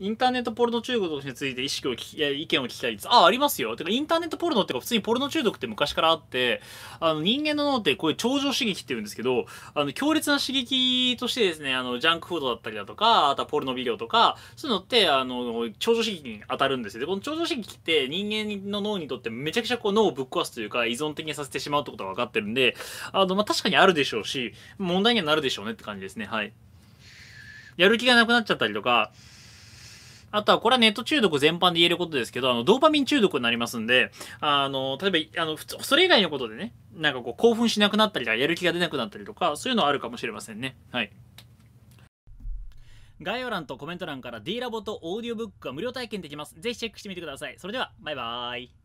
インターネットポルノ中毒について意識を聞き、意見を聞きたいです。あ、ありますよ。てか、インターネットポルノってか、普通にポルノ中毒って昔からあって、あの、人間の脳ってこういう超常刺激って言うんですけど、あの、強烈な刺激としてですね、あの、ジャンクフードだったりだとか、あとはポルノビデオとか、そういうのって、あの、超常刺激に当たるんですよ。で、この超常刺激って人間の脳にとってめちゃくちゃこう脳をぶっ壊すというか、依存的にさせてしまうってことが分かってるんで、あの、まあ、確かにあるでしょうし、問題にはなるでしょうねって感じですね。はい。やる気がなくなっちゃったりとか、あとは、これはネット中毒全般で言えることですけど、あの、ドーパミン中毒になりますんで、あの、例えば、あの、それ以外のことでね、なんかこう、興奮しなくなったりとか、やる気が出なくなったりとか、そういうのはあるかもしれませんね。はい。概要欄とコメント欄から D ラボとオーディオブックが無料体験できます。ぜひチェックしてみてください。それでは、バイバーイ。